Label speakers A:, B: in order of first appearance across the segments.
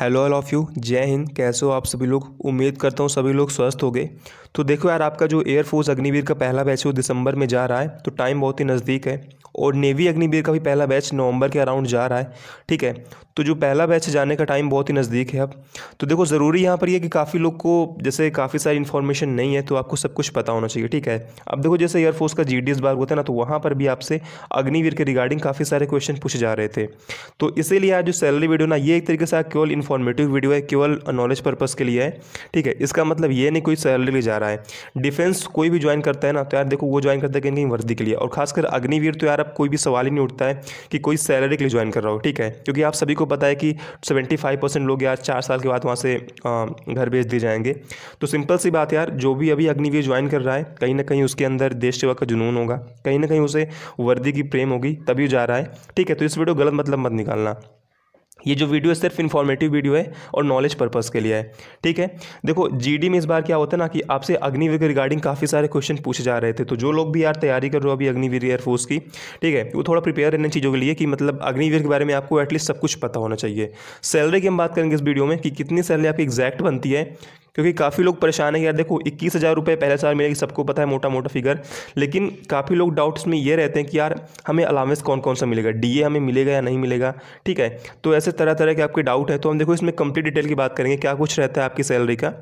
A: hello all of you जय हिंद कैसे हो आप सभी लोग उम्मीद करता हूँ सभी लोग स्वस्थ हो गए तो देखो यार आपका जो एयरफोर्स अग्निवीर का पहला बैच वो दिसंबर में जा रहा है तो टाइम बहुत ही नज़दीक है और नेवी अग्निवीर का भी पहला बैच नवंबर के अराउंड जा रहा है ठीक है तो जो पहला बैच जाने का टाइम बहुत ही नज़दीक है अब तो देखो ज़रूरी यहाँ पर यह कि काफ़ी लोग को जैसे काफ़ी सारी इन्फॉर्मेशन नहीं है तो आपको सब कुछ पता होना चाहिए ठीक है अब देखो जैसे एयरफोर्स का जी डी एस बार होता है ना तो वहाँ पर भी आपसे अग्निवीर के रिगार्डिंग काफ़ी सारे क्वेश्चन पूछे जा रहे थे तो इसीलिए आज जो सैलरी वीडियो ना ये एक तरीके से केवल इन्फॉर्मेटिव वीडियो है केवल नॉलेज पर्पज़ के लिए है ठीक है इसका मतलब ये नहीं कोई सैलरी ले जा रहा है डिफेंस कोई भी ज्वाइन करता है ना तो यार देखो वो ज्वाइन करता हैं कहीं कहीं वर्दी के लिए और खासकर अग्निवीर तो यार आप कोई भी सवाल ही नहीं उठता है कि कोई सैलरी के लिए ज्वाइन कर रहा हो ठीक है क्योंकि आप सभी को पता है कि सेवेंटी फाइव परसेंट लोग यार चार साल के बाद वहाँ से घर भेज दिए जाएंगे तो सिंपल सी बात यार जो भी अभी अग्निवीर ज्वाइन कर रहा है कहीं ना कहीं उसके अंदर देश सेवा का जुनून होगा कहीं ना कहीं उसे वर्दी की प्रेम होगी तभी जा रहा है ठीक है तो इस वीडियो गलत मतलब मत निकालना ये जो वीडियो है सिर्फ इन्फॉर्मेटिव वीडियो है और नॉलेज पर्पज़ के लिए है ठीक है देखो जीडी में इस बार क्या होता है ना कि आपसे अग्निवीर के रिगार्डिंग काफ़ी सारे क्वेश्चन पूछे जा रहे थे तो जो लोग भी यार तैयारी कर रहे हो अभी अग्निवीर एयरफोर्स की ठीक है वो थोड़ा प्रिपेयर रहने चीज़ों के लिए कि मतलब अग्निवीर के बारे में आपको एटलीस्ट सब कुछ पता होना चाहिए सैलरी की हम बात करेंगे इस वीडियो में कि कितनी सैलरी आपकी एग्जैक्ट बनती है क्योंकि काफ़ी लोग परेशान हैं यार देखो इक्कीस हज़ार रुपये पहले साल मिलेगी सबको पता है मोटा मोटा फिगर लेकिन काफ़ी लोग डाउट्स में ये रहते हैं कि यार हमें अलावेंस कौन कौन सा मिलेगा डी हमें मिलेगा या नहीं मिलेगा ठीक है तो ऐसे तरह तरह के आपके डाउट है तो हम देखो इसमें कंप्लीट डिटेल की बात करेंगे क्या कुछ रहता है आपकी सैलरी का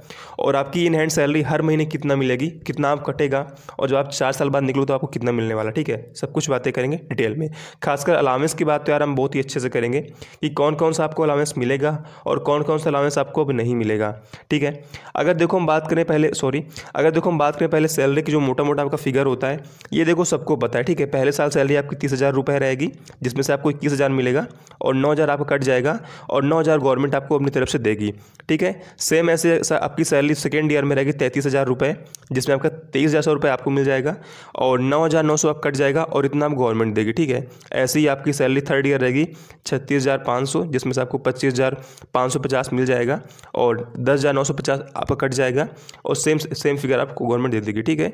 A: और आपकी इन हैंड सैलरी हर महीने कितना मिलेगी कितना आप कटेगा और जब आप चार साल बाद निकलो तो आपको कितना मिलने वाला ठीक है सब कुछ बातें करेंगे डिटेल में खासकर अलावेंस की बात तो यार हम बहुत ही अच्छे से करेंगे कि कौन कौन सा आपको अलावेंस मिलेगा और कौन कौन सा अलावेंस आपको अब नहीं मिलेगा ठीक है अगर देखो हम बात करें पहले सॉरी अगर देखो हम बात करें पहले सैलरी की जो मोटा मोटा आपका फिगर होता है ये देखो सबको पता है ठीक है पहले साल सैलरी आपकी तीस हज़ार रुपये रहेगी जिसमें से आपको इक्कीस हज़ार मिलेगा और नौ हज़ार आपका कट जाएगा और नौ हज़ार गवर्नमेंट आपको अपनी तरफ से देगी ठीक है सेम ऐसे आपकी सैलरी सेकेंड ईयर में रहेगी तैंतीस हज़ार रुपये जिसमें आपका तेईस हज़ार सौ रुपये आपको मिल जाएगा और नौ हज़ार नौ सौ आप कट जाएगा और इतना आप गवर्नमेंट देगी ठीक है ऐसे ही आपकी सैलरी थर्ड ईयर रहेगी छत्तीस हज़ार पाँच सौ जिसमें से आपको पच्चीस हज़ार पाँच सौ पचास मिल जाएगा और दस हज़ार नौ सौ पचास आपका कट जाएगा और सेम सेम फिगर आपको गवर्नमेंट दे देगी ठीक है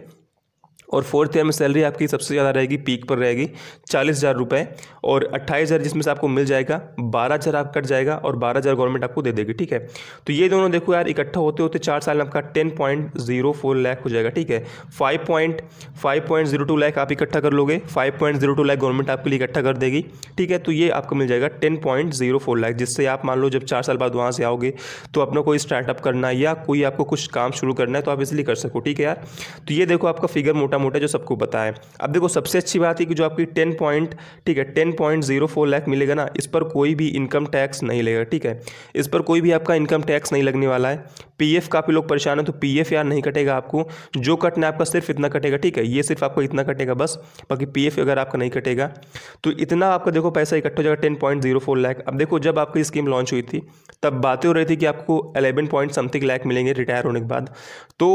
A: और फोर्थ ईयर में सैलरी आपकी सबसे ज़्यादा रहेगी पीक पर रहेगी चालीस हज़ार रुपये और अट्ठाईस हज़ार जिसमें से आपको मिल जाएगा बारह हज़ार आप कट जाएगा और बारह हज़ार गवर्नमेंट आपको दे देगी ठीक है तो ये दोनों देखो यार इकट्ठा होते होते चार साल में आपका ten point zero four lakh हो जाएगा ठीक है five point five point zero two lakh आप इकट्ठा कर लोगे five point zero two lakh government आपके लिए इकट्ठा कर देगी ठीक है तो ये आपको मिल जाएगा ten point zero four lakh जिससे आप मान लो जब चार साल बाद वहाँ से आओगे तो अपना कोई स्टार्टअप करना या कोई आपको कुछ काम शुरू करना है तो आप इसलिए कर सको ठीक है यार तो ये देखो आपका फिगर मोटा छोटा मोटा जो सबको पता है अब देखो सबसे अच्छी बात है कि जो आपकी टेन पॉइंट ठीक है ten point zero four lakh मिलेगा ना इस पर कोई भी इनकम टैक्स नहीं लेगा ठीक है इस पर कोई भी आपका इनकम टैक्स नहीं लगने वाला है पीएफ काफ़ी लोग परेशान हैं तो पीएफ यार नहीं कटेगा आपको जो कटना है आपका सिर्फ इतना कटेगा ठीक है ये सिर्फ आपको इतना कटेगा बस बाकी पीएफ अगर आपका नहीं कटेगा तो इतना आपका देखो पैसा इकट्ठा हो जाएगा ten point zero four lakh अब देखो जब आपकी स्कीम लॉन्च हुई थी तब बातें हो रही थी कि आपको अलेवन पॉइंट समथिंग लैख मिलेंगे रिटायर होने के बाद तो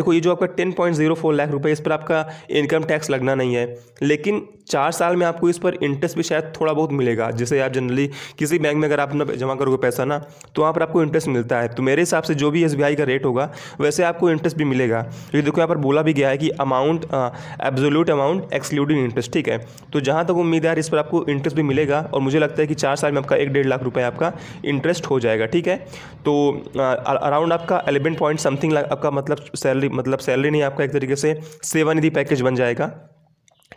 A: देखो ये जो आपका ten point zero four lakh रुपये इस पर आपका इनकम टैक्स लगना नहीं है लेकिन चार साल में आपको इस पर इंटरेस्ट भी शायद थोड़ा बहुत मिलेगा जैसे आप जनरली किसी बैंक में अगर आप जमा करोगे पैसा ना तो वहाँ पर आपको इंटरेस्ट मिलता है तो मेरे हिसाब से जो भी एस का रेट होगा वैसे आपको इंटरेस्ट भी मिलेगा क्योंकि देखो यहाँ पर बोला भी गया है कि amount absolute amount excluding interest ठीक है तो जहाँ तक उम्मीद है इस पर आपको इंटरेस्ट भी मिलेगा और मुझे लगता है कि चार साल में आपका एक डेढ़ लाख रुपये आपका इंटरेस्ट हो जाएगा ठीक है तो अराउंड आपका एलेवन पॉइंट समथिंग आपका मतलब सैलरी मतलब सैलरी नहीं आपका एक तरीके से सेवानिधि पैकेज बन जाएगा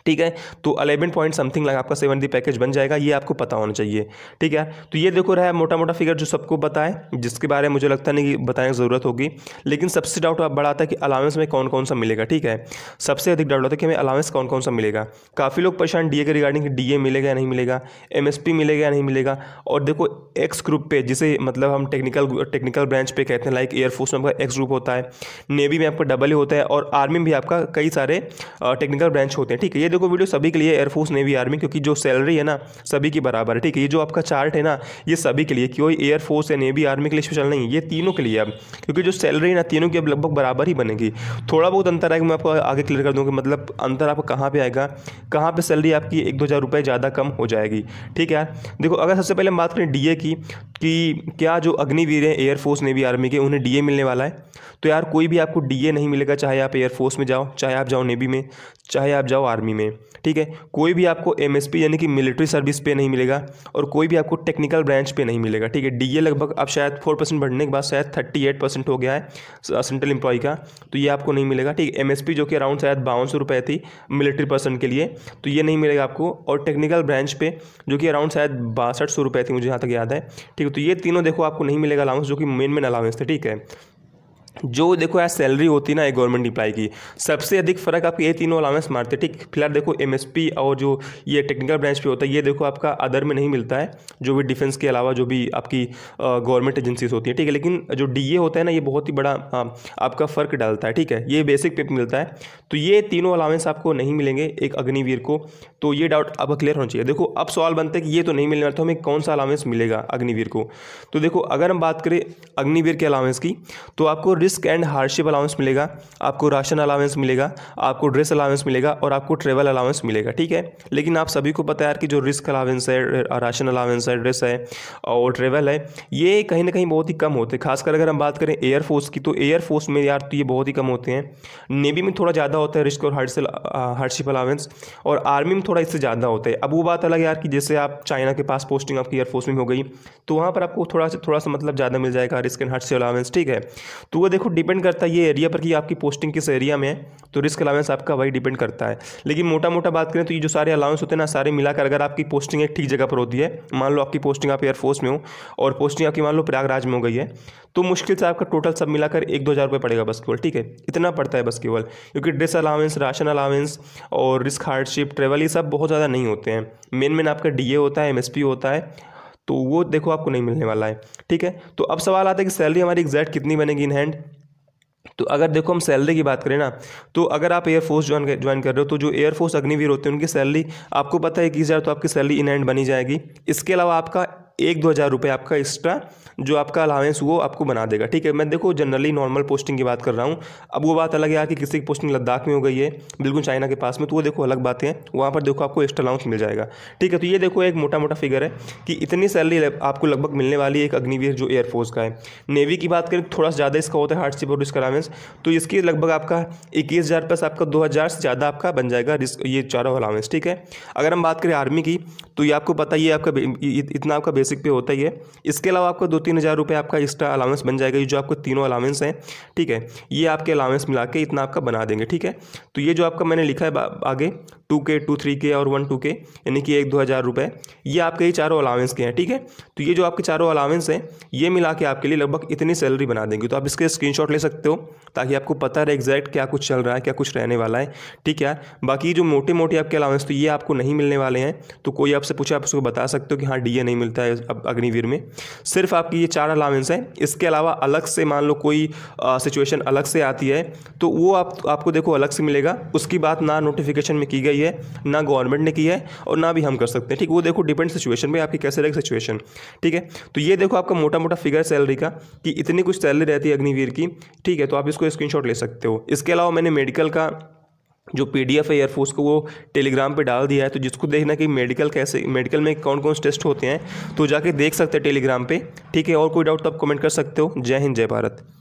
A: ठीक है तो अलेवन पॉइंट समथिंग लगा आपका सेवन दी पैकेज बन जाएगा ये आपको पता होना चाहिए ठीक है तो ये देखो रहा है मोटा मोटा फिगर जो सबको बताए जिसके बारे में मुझे लगता नहीं कि बताने की ज़रूरत होगी लेकिन सबसे डाउट आप बढ़ाता है कि अलाउंस में कौन कौन सा मिलेगा ठीक है सबसे अधिक डाउट होता है कि हमें अलाउंस कौन कौन सा मिलेगा काफ़ी लोग परेशान डी के रिगार्डिंग डी ए मिलेगा या नहीं मिलेगा एम मिलेगा या नहीं मिलेगा और देखो एक्स ग्रुप पे जिसे मतलब हम टेक्निकल टेक्निकल ब्रांच पे कहते हैं लाइक एयरफोर्स में आपका एक्स ग्रुप होता है नेवी में आपका डबल ही होता है और आर्मी में भी आपका कई सारे टेक्निकल ब्रांच होते हैं ठीक है ये देखो वीडियो सभी के लिए एयरफोर्स नेवी आर्मी क्योंकि जो सैलरी है ना सभी की बराबर है ठीक है ये जो आपका चार्ट है ना ये सभी के लिए कोई एयरफोर्स या नेवी आर्मी के लिए स्पेशल नहीं ये तीनों के लिए अब क्योंकि जो सैलरी है ना तीनों की अब लगभग बराबर ही बनेगी थोड़ा बहुत अंतर आएगा मैं आपको आगे क्लियर कर दूँगी मतलब अंतर आपको कहाँ पर आएगा कहाँ पर सैलरी आपकी एक दो हज़ार रुपये ज़्यादा कम हो जाएगी ठीक है यार देखो अगर सबसे पहले हम बात करें डी की कि क्या जो अग्निवीर हैं एयरफोर्स नेवी आर्मी के उन्हें डी मिलने वाला है तो यार कोई भी आपको डी नहीं मिलेगा चाहे आप एयरफोर्स में जाओ चाहे आप जाओ नेवी में चाहे आप जाओ आर्मी में में ठीक है कोई भी आपको एमएसपी यानी कि मिलिट्री सर्विस पे नहीं मिलेगा और कोई भी आपको टेक्निकल ब्रांच पे नहीं मिलेगा ठीक है डी लगभग अब शायद फोर परसेंट बढ़ने के बाद शायद थर्टी एट परसेंट हो गया है सेंट्रल इंप्लॉय का तो ये आपको नहीं मिलेगा ठीक है एमएसपी जो कि अराउंड शायद बावन सौ रुपये थी मिलिट्री पर्सन के लिए तो ये नहीं मिलेगा आपको और टेक्निकल ब्रांच पे जो कि अराउंड शायद बासठ सौ थी मुझे यहाँ तक याद है ठीक है तो ये तीनों देखो आपको नहीं मिलेगा अलाउंस जो कि मेन मेन अलाउंस थे ठीक है जो देखो यार सैलरी होती है ना एक गवर्नमेंट इंप्लाई की सबसे अधिक फर्क आपके ये तीनों अलाउंस मारते ठीक फिलहाल देखो एमएसपी और जो ये टेक्निकल ब्रांच पे होता है ये देखो आपका अदर में नहीं मिलता है जो भी डिफेंस के अलावा जो भी आपकी गवर्नमेंट एजेंसीज होती हैं ठीक है लेकिन जो डी होता है ना ये बहुत ही बड़ा आ, हाँ, आपका फ़र्क डालता है ठीक है ये बेसिक पे मिलता है तो ये तीनों अलाउंस आपको नहीं मिलेंगे एक अग्निवीर को तो ये डाउट आपका क्लियर होना चाहिए देखो अब सवाल बनता है कि ये तो नहीं मिलने वाला तो हमें कौन सा अलाउंस मिलेगा अग्निवीर को तो देखो अगर हम बात करें अग्निवीर के अलाउंस की तो आपको रिस्क एंड हार्डशिप अलाउंस मिलेगा आपको राशन अलाउंस मिलेगा आपको ड्रेस अलाउंस मिलेगा और आपको ट्रेवल अलाउंस मिलेगा ठीक है लेकिन आप सभी को पता है यार कि जो रिस्क अलाउंस है राशन अलाउंस है ड्रेस है और ट्रेवल है ये कहीं ना कहीं बहुत ही कम होते हैं खासकर अगर हम बात करें एयरफोर्स की तो एयरफोर्स में यार तो ये बहुत ही कम होते हैं नेवी में थोड़ा ज़्यादा होता है रिस्क और हार्डशिप हार्डशिप अलाउंस और आर्मी में थोड़ा इससे ज़्यादा होता है अब वो बात अलग यार कि जैसे आप चाइना के पास पोस्टिंग आपकी एयरफोर्स में हो गई तो वहाँ पर आपको थोड़ा सा थोड़ा सा मतलब ज़्यादा मिल जाएगा रिस्क एंड हार्डशिप अलाउंस ठीक है तो वो देखो डिपेंड करता है ये एरिया पर कि आपकी पोस्टिंग किस एरिया में है तो रिस्क अलाउंस आपका वही डिपेंड करता है लेकिन मोटा मोटा बात करें तो ये जो सारे अलाउंस होते हैं ना सारे मिलाकर अगर आपकी पोस्टिंग एक ठीक जगह पर होती है मान लो आपकी पोस्टिंग आप एयरफोर्स में हो और पोस्टिंग आपकी मान लो प्रयागराज में हो गई है तो मुश्किल से आपका टोटल सब मिलाकर एक दो हज़ार रुपये पड़ेगा बस केवल ठीक है इतना पड़ता है बस केवल क्योंकि ड्रेस अलाउंस राशन अलाउंस और रिस्क हार्डशिप ट्रेवल ये सब बहुत ज़्यादा नहीं होते हैं मेन मेन आपका डी होता है एम होता है तो वो देखो आपको नहीं मिलने वाला है ठीक है तो अब सवाल आता है कि सैलरी हमारी एग्जैक्ट कितनी बनेगी इन हैंड तो अगर देखो हम सैलरी की बात करें ना तो अगर आप एयरफोर्स ज्वाइन ज्वाइन कर रहे हो तो जो एयरफोर्स अग्निवीर होते हैं उनकी सैलरी आपको पता है इक्कीस हज़ार तो आपकी सैलरी इन एंड बनी जाएगी इसके अलावा आपका एक दो हज़ार रुपये आपका एक्स्ट्रा जो आपका अलावेंस वो आपको बना देगा ठीक है मैं देखो जनरली नॉर्मल पोस्टिंग की बात कर रहा हूँ अब वो बात अलग है कि किसी की पोस्टिंग लद्दाख में हो गई है बिल्कुल चाइना के पास में तो वो देखो अलग बातें हैं वहाँ पर देखो आपको एक्स्ट्रा अलाउंस मिल जाएगा ठीक है तो ये देखो एक मोटा मोटा फिगर है कि इतनी सैलरी आपको लगभग मिलने वाली है एक अग्निवीर जो एयरफोर्स का है नेवी की बात करें थोड़ा सा ज़्यादा इसका होता है हार्डशिप और इसका अलावेंस तो इसकी लगभग आपका इक्कीस हज़ार प्लस आपका दो हज़ार से ज़्यादा आपका बन जाएगा रिस्क ये चारों अलावेंस ठीक है अगर हम बात करें आर्मी की तो ये आपको पता ही है आपका इतना आपका बेसिक बेसिक पे होता ही है इसके अलावा आपको दो तीन हज़ार रुपये आपका एक्स्ट्रा अलाउंस बन जाएगा ये जो आपको तीनों अलाउंस हैं ठीक है ये आपके अलाउंस मिला के इतना आपका बना देंगे ठीक है तो ये जो आपका मैंने लिखा है आगे टू के टू थ्री के और वन टू के यानी कि एक दो हज़ार रुपये ये आपके ये चारों अलाउंस के हैं ठीक है तो ये जो आपके चारों अलाउंस हैं ये मिला के आपके लिए लगभग इतनी सैलरी बना देंगे तो आप इसके स्क्रीनशॉट ले सकते हो ताकि आपको पता रहे एग्जैक्ट क्या कुछ चल रहा है क्या कुछ रहने वाला है ठीक है बाकी जो मोटे मोटे आपके अलाउंस तो ये आपको नहीं मिलने वाले हैं तो कोई आपसे पूछे आप उसको बता सकते हो कि हाँ डी नहीं मिलता है है अग्निवीर में सिर्फ आपकी ये चार अलावेंस हैं इसके अलावा अलग से मान लो कोई सिचुएशन अलग से आती है तो वो आप आपको देखो अलग से मिलेगा उसकी बात ना नोटिफिकेशन में की गई है ना गवर्नमेंट ने की है और ना भी हम कर सकते हैं ठीक वो देखो डिपेंड सिचुएशन में आपकी कैसे रहेगी सिचुएशन ठीक है तो ये देखो आपका मोटा मोटा फिगर सैलरी का कि इतनी कुछ सैलरी रहती है अग्निवीर की ठीक है तो आप इसको स्क्रीन ले सकते हो इसके अलावा मैंने मेडिकल का जो पी डी एफ है एयरफोर्स को वो टेलीग्राम पे डाल दिया है तो जिसको देखना कि मेडिकल कैसे मेडिकल में कौन कौन से टेस्ट होते हैं तो जाके देख सकते हैं टेलीग्राम पे ठीक है और कोई डाउट तो आप कमेंट कर सकते हो जय हिंद जय भारत